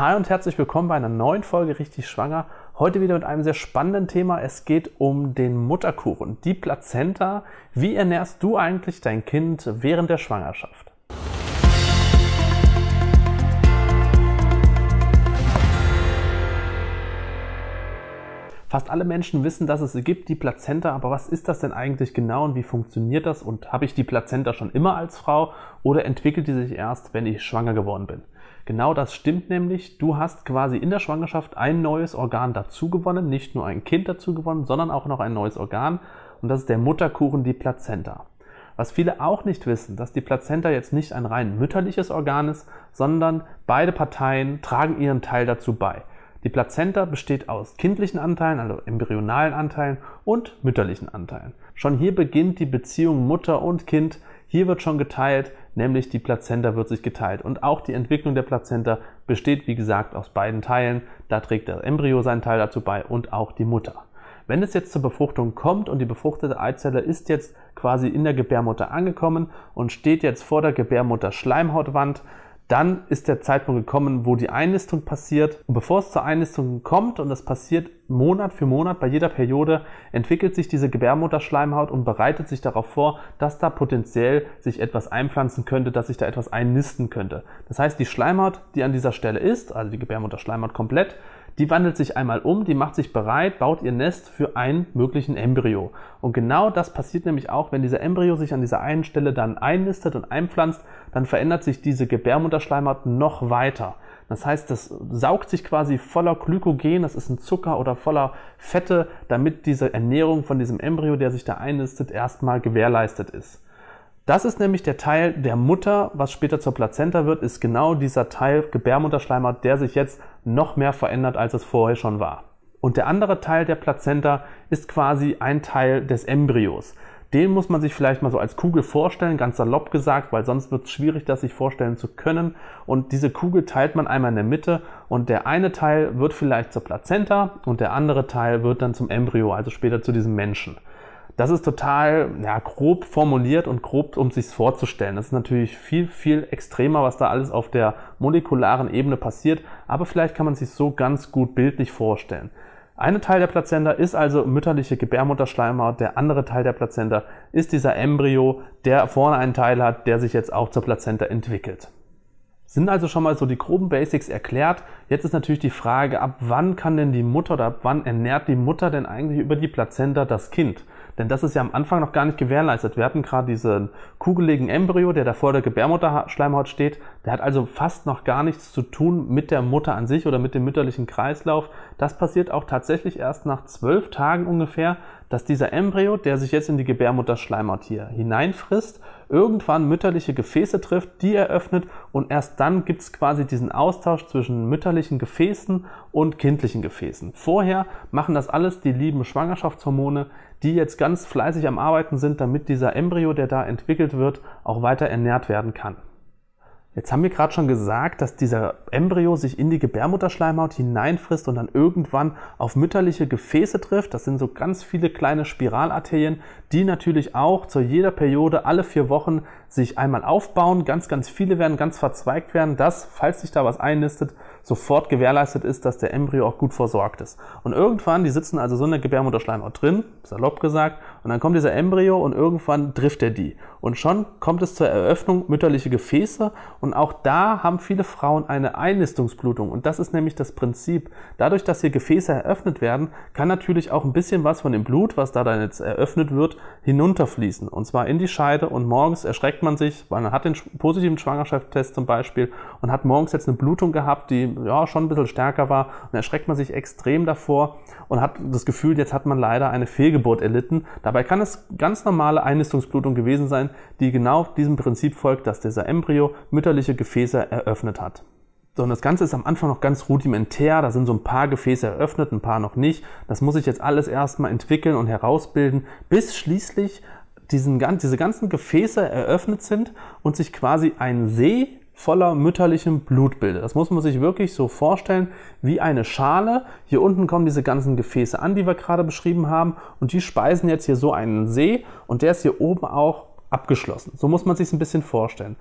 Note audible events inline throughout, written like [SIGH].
Hi und herzlich willkommen bei einer neuen Folge Richtig Schwanger. Heute wieder mit einem sehr spannenden Thema. Es geht um den Mutterkuchen, die Plazenta. Wie ernährst du eigentlich dein Kind während der Schwangerschaft? Fast alle Menschen wissen, dass es sie gibt, die Plazenta, aber was ist das denn eigentlich genau und wie funktioniert das? Und habe ich die Plazenta schon immer als Frau oder entwickelt die sich erst, wenn ich schwanger geworden bin? Genau das stimmt nämlich. Du hast quasi in der Schwangerschaft ein neues Organ dazugewonnen, nicht nur ein Kind dazugewonnen, sondern auch noch ein neues Organ. Und das ist der Mutterkuchen, die Plazenta. Was viele auch nicht wissen, dass die Plazenta jetzt nicht ein rein mütterliches Organ ist, sondern beide Parteien tragen ihren Teil dazu bei. Die Plazenta besteht aus kindlichen Anteilen, also embryonalen Anteilen und mütterlichen Anteilen. Schon hier beginnt die Beziehung Mutter und Kind. Hier wird schon geteilt, nämlich die Plazenta wird sich geteilt. Und auch die Entwicklung der Plazenta besteht, wie gesagt, aus beiden Teilen. Da trägt der Embryo seinen Teil dazu bei und auch die Mutter. Wenn es jetzt zur Befruchtung kommt und die befruchtete Eizelle ist jetzt quasi in der Gebärmutter angekommen und steht jetzt vor der Gebärmutter Schleimhautwand, dann ist der Zeitpunkt gekommen, wo die Einlistung passiert. Und bevor es zur Einlistung kommt und das passiert Monat für Monat bei jeder Periode, entwickelt sich diese Gebärmutterschleimhaut und bereitet sich darauf vor, dass da potenziell sich etwas einpflanzen könnte, dass sich da etwas einnisten könnte. Das heißt, die Schleimhaut, die an dieser Stelle ist, also die Gebärmutterschleimhaut komplett, die wandelt sich einmal um, die macht sich bereit, baut ihr Nest für einen möglichen Embryo. Und genau das passiert nämlich auch, wenn dieser Embryo sich an dieser einen Stelle dann einnistet und einpflanzt, dann verändert sich diese Gebärmutterschleimhaut noch weiter. Das heißt, das saugt sich quasi voller Glykogen, das ist ein Zucker oder voller Fette, damit diese Ernährung von diesem Embryo, der sich da einnistet, erstmal gewährleistet ist. Das ist nämlich der Teil der Mutter, was später zur Plazenta wird, ist genau dieser Teil Gebärmutterschleimhaut, der sich jetzt noch mehr verändert, als es vorher schon war. Und der andere Teil der Plazenta ist quasi ein Teil des Embryos. Den muss man sich vielleicht mal so als Kugel vorstellen, ganz salopp gesagt, weil sonst wird es schwierig, das sich vorstellen zu können. Und diese Kugel teilt man einmal in der Mitte und der eine Teil wird vielleicht zur Plazenta und der andere Teil wird dann zum Embryo, also später zu diesem Menschen das ist total ja, grob formuliert und grob, um sich vorzustellen. Das ist natürlich viel, viel extremer, was da alles auf der molekularen Ebene passiert, aber vielleicht kann man sich so ganz gut bildlich vorstellen. Eine Teil der Plazenta ist also mütterliche Gebärmutterschleimhaut, der andere Teil der Plazenta ist dieser Embryo, der vorne einen Teil hat, der sich jetzt auch zur Plazenta entwickelt. Sind also schon mal so die groben Basics erklärt. Jetzt ist natürlich die Frage, ab wann kann denn die Mutter oder ab wann ernährt die Mutter denn eigentlich über die Plazenta das Kind? Denn das ist ja am Anfang noch gar nicht gewährleistet. Wir hatten gerade diesen kugeligen Embryo, der da vor der Gebärmutterschleimhaut steht. Der hat also fast noch gar nichts zu tun mit der Mutter an sich oder mit dem mütterlichen Kreislauf. Das passiert auch tatsächlich erst nach zwölf Tagen ungefähr, dass dieser Embryo, der sich jetzt in die Gebärmutterschleimhaut hier hineinfrisst, irgendwann mütterliche Gefäße trifft, die eröffnet und erst dann gibt es quasi diesen Austausch zwischen mütterlichen Gefäßen und kindlichen Gefäßen. Vorher machen das alles die lieben Schwangerschaftshormone, die jetzt ganz fleißig am Arbeiten sind, damit dieser Embryo, der da entwickelt wird, auch weiter ernährt werden kann. Jetzt haben wir gerade schon gesagt, dass dieser Embryo sich in die Gebärmutterschleimhaut hineinfrisst und dann irgendwann auf mütterliche Gefäße trifft. Das sind so ganz viele kleine Spiralarterien, die natürlich auch zu jeder Periode alle vier Wochen sich einmal aufbauen. Ganz, ganz viele werden ganz verzweigt werden, dass, falls sich da was einnistet, sofort gewährleistet ist, dass der Embryo auch gut versorgt ist. Und irgendwann, die sitzen also so in der Gebärmutterschleimhaut drin, salopp gesagt, und dann kommt dieser Embryo und irgendwann trifft er die. Und schon kommt es zur Eröffnung mütterliche Gefäße. Und auch da haben viele Frauen eine Einnistungsblutung. Und das ist nämlich das Prinzip. Dadurch, dass hier Gefäße eröffnet werden, kann natürlich auch ein bisschen was von dem Blut, was da dann jetzt eröffnet wird, hinunterfließen. Und zwar in die Scheide. Und morgens erschreckt man sich, weil man hat den positiven Schwangerschaftstest zum Beispiel und hat morgens jetzt eine Blutung gehabt, die ja schon ein bisschen stärker war. Und erschreckt man sich extrem davor und hat das Gefühl, jetzt hat man leider eine Fehlgeburt erlitten. Dabei kann es ganz normale Einnistungsblutung gewesen sein, die genau diesem Prinzip folgt, dass dieser Embryo mütterliche Gefäße eröffnet hat. So, und das Ganze ist am Anfang noch ganz rudimentär, da sind so ein paar Gefäße eröffnet, ein paar noch nicht. Das muss ich jetzt alles erstmal entwickeln und herausbilden, bis schließlich diesen, diese ganzen Gefäße eröffnet sind und sich quasi ein See voller mütterlichem Blut Blutbilder. Das muss man sich wirklich so vorstellen wie eine Schale. Hier unten kommen diese ganzen Gefäße an, die wir gerade beschrieben haben und die speisen jetzt hier so einen See und der ist hier oben auch abgeschlossen. So muss man sich ein bisschen vorstellen.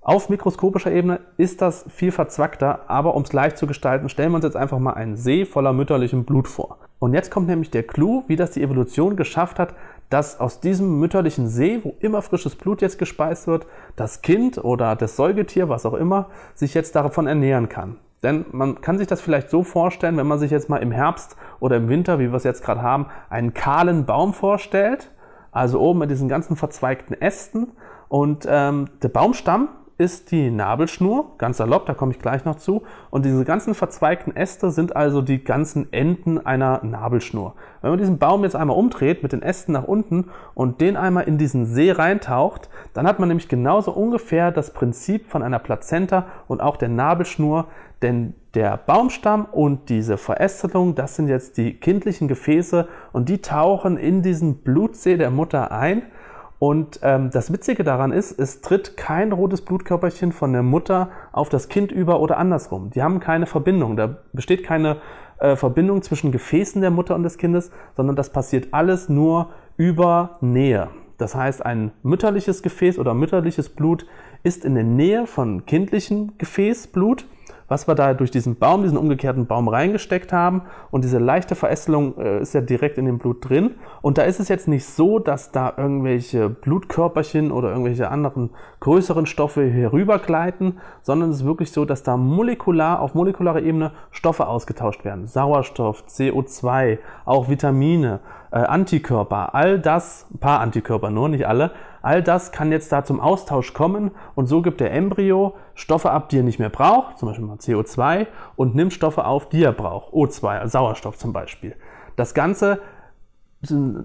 Auf mikroskopischer Ebene ist das viel verzwackter, aber um es leicht zu gestalten, stellen wir uns jetzt einfach mal einen See voller mütterlichem Blut vor. Und jetzt kommt nämlich der Clou, wie das die Evolution geschafft hat, dass aus diesem mütterlichen See, wo immer frisches Blut jetzt gespeist wird, das Kind oder das Säugetier, was auch immer, sich jetzt davon ernähren kann. Denn man kann sich das vielleicht so vorstellen, wenn man sich jetzt mal im Herbst oder im Winter, wie wir es jetzt gerade haben, einen kahlen Baum vorstellt, also oben mit diesen ganzen verzweigten Ästen und ähm, der Baumstamm, ist die Nabelschnur, ganz salopp, da komme ich gleich noch zu. Und diese ganzen verzweigten Äste sind also die ganzen Enden einer Nabelschnur. Wenn man diesen Baum jetzt einmal umdreht, mit den Ästen nach unten und den einmal in diesen See reintaucht, dann hat man nämlich genauso ungefähr das Prinzip von einer Plazenta und auch der Nabelschnur, denn der Baumstamm und diese Verästelung, das sind jetzt die kindlichen Gefäße und die tauchen in diesen Blutsee der Mutter ein und ähm, das Witzige daran ist, es tritt kein rotes Blutkörperchen von der Mutter auf das Kind über oder andersrum. Die haben keine Verbindung. Da besteht keine äh, Verbindung zwischen Gefäßen der Mutter und des Kindes, sondern das passiert alles nur über Nähe. Das heißt, ein mütterliches Gefäß oder mütterliches Blut ist in der Nähe von kindlichem Gefäßblut was wir da durch diesen Baum, diesen umgekehrten Baum reingesteckt haben und diese leichte Verästelung äh, ist ja direkt in dem Blut drin und da ist es jetzt nicht so, dass da irgendwelche Blutkörperchen oder irgendwelche anderen größeren Stoffe herübergleiten, sondern es ist wirklich so, dass da molekular auf molekularer Ebene Stoffe ausgetauscht werden. Sauerstoff, CO2, auch Vitamine, äh, Antikörper, all das, ein paar Antikörper nur, nicht alle, All das kann jetzt da zum Austausch kommen und so gibt der Embryo Stoffe ab, die er nicht mehr braucht, zum Beispiel mal CO2, und nimmt Stoffe auf, die er braucht, O2, Sauerstoff zum Beispiel. Das Ganze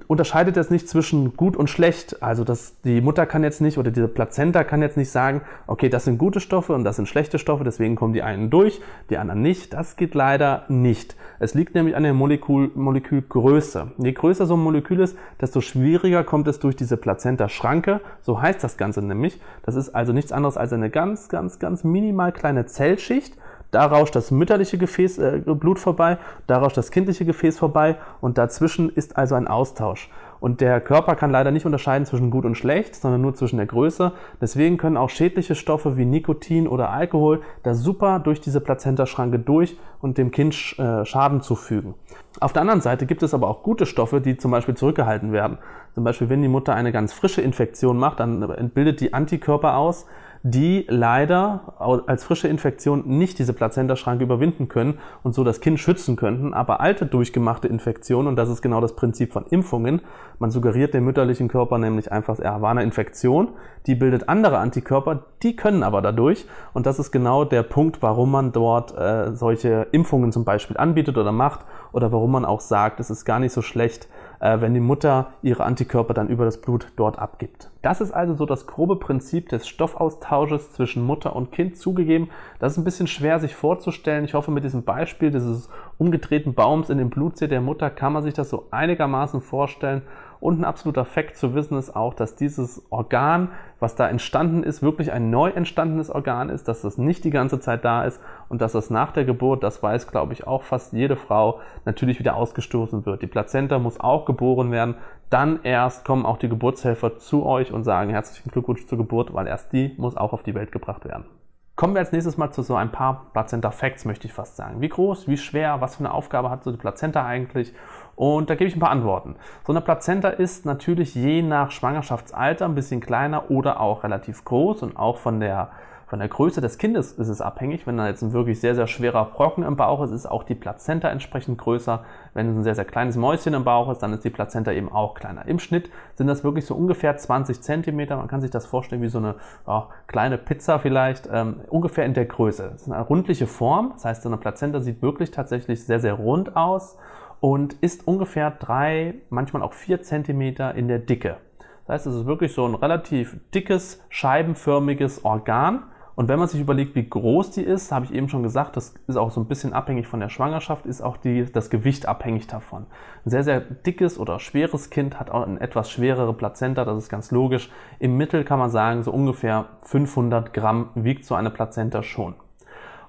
unterscheidet das nicht zwischen gut und schlecht. Also dass die Mutter kann jetzt nicht oder diese Plazenta kann jetzt nicht sagen, okay, das sind gute Stoffe und das sind schlechte Stoffe, deswegen kommen die einen durch, die anderen nicht. Das geht leider nicht. Es liegt nämlich an der Molekül Molekülgröße. Je größer so ein Molekül ist, desto schwieriger kommt es durch diese Plazenta-Schranke. So heißt das Ganze nämlich. Das ist also nichts anderes als eine ganz, ganz, ganz minimal kleine Zellschicht, da rauscht das mütterliche Gefäß, äh, Blut vorbei, da rauscht das kindliche Gefäß vorbei und dazwischen ist also ein Austausch. Und der Körper kann leider nicht unterscheiden zwischen gut und schlecht, sondern nur zwischen der Größe. Deswegen können auch schädliche Stoffe wie Nikotin oder Alkohol da super durch diese Plazentaschranke durch und dem Kind äh, Schaden zufügen. Auf der anderen Seite gibt es aber auch gute Stoffe, die zum Beispiel zurückgehalten werden. Zum Beispiel, wenn die Mutter eine ganz frische Infektion macht, dann bildet die Antikörper aus die leider als frische Infektion nicht diese Plazentaschranke überwinden können und so das Kind schützen könnten, aber alte durchgemachte Infektionen, und das ist genau das Prinzip von Impfungen, man suggeriert dem mütterlichen Körper nämlich einfach, er war eine Infektion, die bildet andere Antikörper, die können aber dadurch, und das ist genau der Punkt, warum man dort äh, solche Impfungen zum Beispiel anbietet oder macht, oder warum man auch sagt, es ist gar nicht so schlecht, äh, wenn die Mutter ihre Antikörper dann über das Blut dort abgibt. Das ist also so das grobe Prinzip des Stoffaustausches zwischen Mutter und Kind zugegeben. Das ist ein bisschen schwer sich vorzustellen. Ich hoffe, mit diesem Beispiel dieses umgedrehten Baums in dem Blutsee der Mutter kann man sich das so einigermaßen vorstellen. Und ein absoluter Fact zu wissen ist auch, dass dieses Organ, was da entstanden ist, wirklich ein neu entstandenes Organ ist, dass das nicht die ganze Zeit da ist und dass das nach der Geburt, das weiß, glaube ich, auch fast jede Frau, natürlich wieder ausgestoßen wird. Die Plazenta muss auch geboren werden. Dann erst kommen auch die Geburtshelfer zu euch und sagen herzlichen Glückwunsch zur Geburt, weil erst die muss auch auf die Welt gebracht werden. Kommen wir als nächstes mal zu so ein paar Plazenta-Facts, möchte ich fast sagen. Wie groß, wie schwer, was für eine Aufgabe hat so die Plazenta eigentlich und da gebe ich ein paar Antworten. So eine Plazenta ist natürlich je nach Schwangerschaftsalter ein bisschen kleiner oder auch relativ groß und auch von der von der Größe des Kindes ist es abhängig. Wenn da jetzt ein wirklich sehr, sehr schwerer Brocken im Bauch ist, ist auch die Plazenta entsprechend größer. Wenn es ein sehr, sehr kleines Mäuschen im Bauch ist, dann ist die Plazenta eben auch kleiner. Im Schnitt sind das wirklich so ungefähr 20 cm. Man kann sich das vorstellen wie so eine oh, kleine Pizza vielleicht, ähm, ungefähr in der Größe. Es ist eine rundliche Form, das heißt, so eine Plazenta sieht wirklich tatsächlich sehr, sehr rund aus und ist ungefähr drei, manchmal auch vier Zentimeter in der Dicke. Das heißt, es ist wirklich so ein relativ dickes, scheibenförmiges Organ. Und wenn man sich überlegt, wie groß die ist, habe ich eben schon gesagt, das ist auch so ein bisschen abhängig von der Schwangerschaft, ist auch die, das Gewicht abhängig davon. Ein sehr, sehr dickes oder schweres Kind hat auch eine etwas schwerere Plazenta, das ist ganz logisch. Im Mittel kann man sagen, so ungefähr 500 Gramm wiegt so eine Plazenta schon.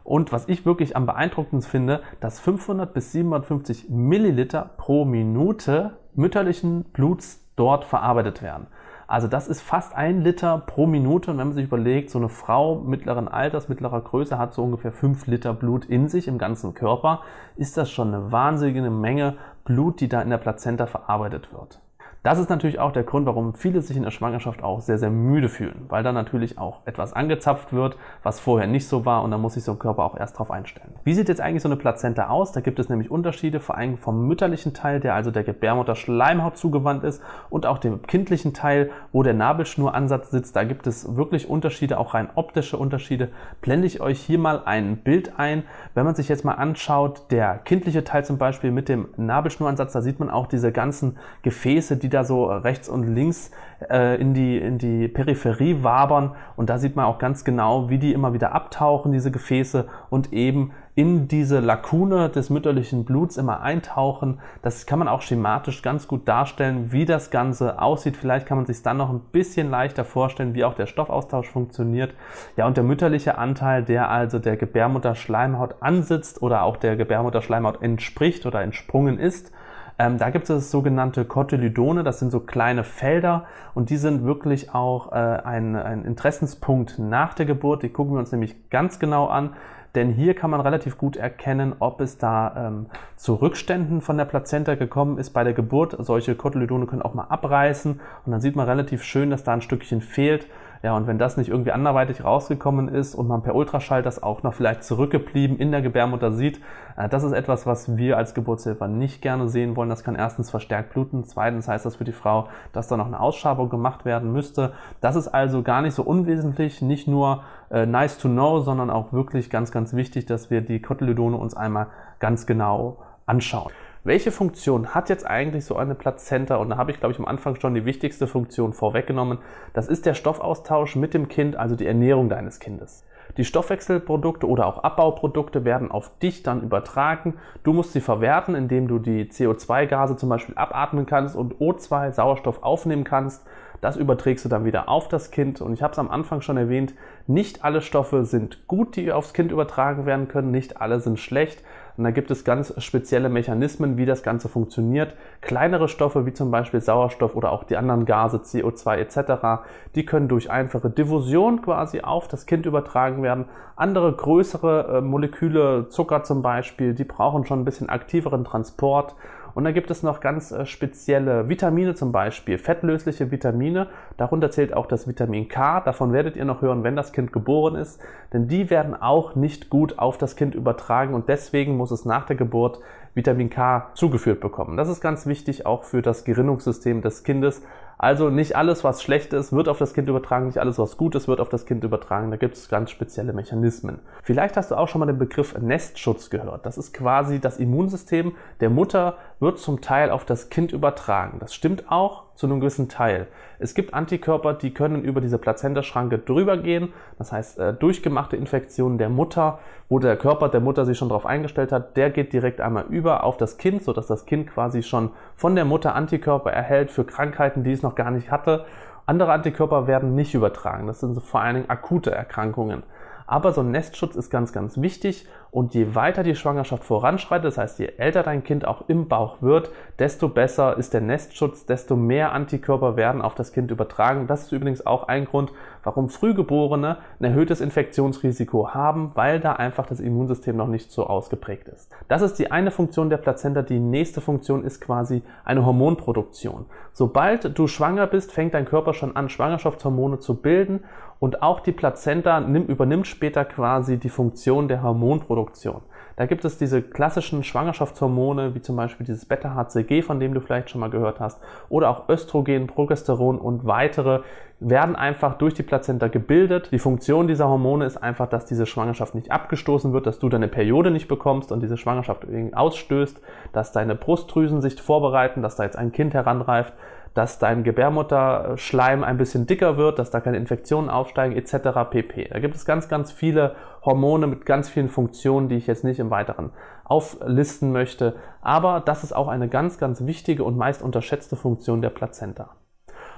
Und was ich wirklich am beeindruckendsten finde, dass 500 bis 750 Milliliter pro Minute mütterlichen Bluts dort verarbeitet werden. Also das ist fast ein Liter pro Minute. Und wenn man sich überlegt, so eine Frau mittleren Alters, mittlerer Größe hat so ungefähr fünf Liter Blut in sich im ganzen Körper, ist das schon eine wahnsinnige Menge Blut, die da in der Plazenta verarbeitet wird. Das ist natürlich auch der Grund, warum viele sich in der Schwangerschaft auch sehr, sehr müde fühlen, weil da natürlich auch etwas angezapft wird, was vorher nicht so war und da muss sich so ein Körper auch erst drauf einstellen. Wie sieht jetzt eigentlich so eine Plazenta aus? Da gibt es nämlich Unterschiede, vor allem vom mütterlichen Teil, der also der Gebärmutter Schleimhaut zugewandt ist und auch dem kindlichen Teil, wo der Nabelschnuransatz sitzt. Da gibt es wirklich Unterschiede, auch rein optische Unterschiede. Blende ich euch hier mal ein Bild ein. Wenn man sich jetzt mal anschaut, der kindliche Teil zum Beispiel mit dem Nabelschnuransatz, da sieht man auch diese ganzen Gefäße, die da so rechts und links äh, in, die, in die Peripherie wabern. Und da sieht man auch ganz genau, wie die immer wieder abtauchen, diese Gefäße, und eben in diese Lakune des mütterlichen Bluts immer eintauchen. Das kann man auch schematisch ganz gut darstellen, wie das Ganze aussieht. Vielleicht kann man sich dann noch ein bisschen leichter vorstellen, wie auch der Stoffaustausch funktioniert. Ja, und der mütterliche Anteil, der also der Gebärmutterschleimhaut ansitzt oder auch der Gebärmutterschleimhaut entspricht oder entsprungen ist, ähm, da gibt es sogenannte Cotyledone, das sind so kleine Felder und die sind wirklich auch äh, ein, ein Interessenspunkt nach der Geburt. Die gucken wir uns nämlich ganz genau an denn hier kann man relativ gut erkennen, ob es da ähm, zu Rückständen von der Plazenta gekommen ist bei der Geburt. Solche Kotyledone können auch mal abreißen und dann sieht man relativ schön, dass da ein Stückchen fehlt ja, und wenn das nicht irgendwie anderweitig rausgekommen ist und man per Ultraschall das auch noch vielleicht zurückgeblieben in der Gebärmutter sieht, äh, das ist etwas, was wir als Geburtshilfer nicht gerne sehen wollen. Das kann erstens verstärkt bluten, zweitens heißt das für die Frau, dass da noch eine Ausschabung gemacht werden müsste. Das ist also gar nicht so unwesentlich, nicht nur äh, nice to know, sondern auch wirklich ganz, ganz wichtig, dass wir die Kotelodone uns einmal ganz genau anschauen welche Funktion hat jetzt eigentlich so eine Plazenta? Und da habe ich, glaube ich, am Anfang schon die wichtigste Funktion vorweggenommen. Das ist der Stoffaustausch mit dem Kind, also die Ernährung deines Kindes. Die Stoffwechselprodukte oder auch Abbauprodukte werden auf dich dann übertragen. Du musst sie verwerten, indem du die CO2-Gase zum Beispiel abatmen kannst und O2, Sauerstoff aufnehmen kannst. Das überträgst du dann wieder auf das Kind. Und ich habe es am Anfang schon erwähnt, nicht alle Stoffe sind gut, die aufs Kind übertragen werden können, nicht alle sind schlecht. Und da gibt es ganz spezielle Mechanismen, wie das Ganze funktioniert. Kleinere Stoffe wie zum Beispiel Sauerstoff oder auch die anderen Gase, CO2 etc., die können durch einfache Diffusion quasi auf das Kind übertragen werden. Andere größere äh, Moleküle, Zucker zum Beispiel, die brauchen schon ein bisschen aktiveren Transport. Und da gibt es noch ganz äh, spezielle Vitamine, zum Beispiel fettlösliche Vitamine. Darunter zählt auch das Vitamin K. Davon werdet ihr noch hören, wenn das Kind geboren ist. Denn die werden auch nicht gut auf das Kind übertragen und deswegen muss es nach der Geburt Vitamin K zugeführt bekommen. Das ist ganz wichtig auch für das Gerinnungssystem des Kindes. Also nicht alles, was schlecht ist, wird auf das Kind übertragen, nicht alles, was gut ist, wird auf das Kind übertragen. Da gibt es ganz spezielle Mechanismen. Vielleicht hast du auch schon mal den Begriff Nestschutz gehört. Das ist quasi das Immunsystem der Mutter, wird zum Teil auf das Kind übertragen. Das stimmt auch, zu einem gewissen Teil. Es gibt Antikörper, die können über diese Plazentaschranke drüber gehen, das heißt äh, durchgemachte Infektionen der Mutter, wo der Körper der Mutter sich schon darauf eingestellt hat, der geht direkt einmal über auf das Kind, sodass das Kind quasi schon von der Mutter Antikörper erhält für Krankheiten, die es noch gar nicht hatte. Andere Antikörper werden nicht übertragen, das sind vor allen Dingen akute Erkrankungen. Aber so ein Nestschutz ist ganz, ganz wichtig. Und je weiter die Schwangerschaft voranschreitet, das heißt, je älter dein Kind auch im Bauch wird, desto besser ist der Nestschutz, desto mehr Antikörper werden auf das Kind übertragen. Das ist übrigens auch ein Grund, warum Frühgeborene ein erhöhtes Infektionsrisiko haben, weil da einfach das Immunsystem noch nicht so ausgeprägt ist. Das ist die eine Funktion der Plazenta. Die nächste Funktion ist quasi eine Hormonproduktion. Sobald du schwanger bist, fängt dein Körper schon an, Schwangerschaftshormone zu bilden und auch die Plazenta nimmt, übernimmt später quasi die Funktion der Hormonproduktion. Da gibt es diese klassischen Schwangerschaftshormone, wie zum Beispiel dieses Beta-HCG, von dem du vielleicht schon mal gehört hast, oder auch Östrogen, Progesteron und weitere, werden einfach durch die Plazenta gebildet. Die Funktion dieser Hormone ist einfach, dass diese Schwangerschaft nicht abgestoßen wird, dass du deine Periode nicht bekommst und diese Schwangerschaft ausstößt, dass deine Brustdrüsen sich vorbereiten, dass da jetzt ein Kind heranreift dass dein Gebärmutterschleim ein bisschen dicker wird, dass da keine Infektionen aufsteigen etc. pp. Da gibt es ganz, ganz viele Hormone mit ganz vielen Funktionen, die ich jetzt nicht im Weiteren auflisten möchte. Aber das ist auch eine ganz, ganz wichtige und meist unterschätzte Funktion der Plazenta.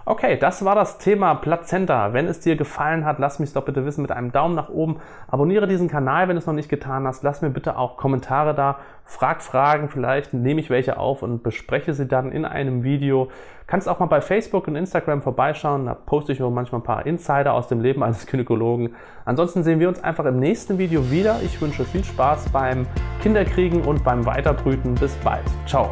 Okay, das war das Thema Plazenta. Wenn es dir gefallen hat, lass mich es doch bitte wissen mit einem Daumen nach oben. Abonniere diesen Kanal, wenn du es noch nicht getan hast. Lass mir bitte auch Kommentare da. Frag Fragen, vielleicht nehme ich welche auf und bespreche sie dann in einem Video. Kannst auch mal bei Facebook und Instagram vorbeischauen. Da poste ich auch manchmal ein paar Insider aus dem Leben eines [LAUGHS] Gynäkologen. Ansonsten sehen wir uns einfach im nächsten Video wieder. Ich wünsche viel Spaß beim Kinderkriegen und beim Weiterbrüten. Bis bald. Ciao.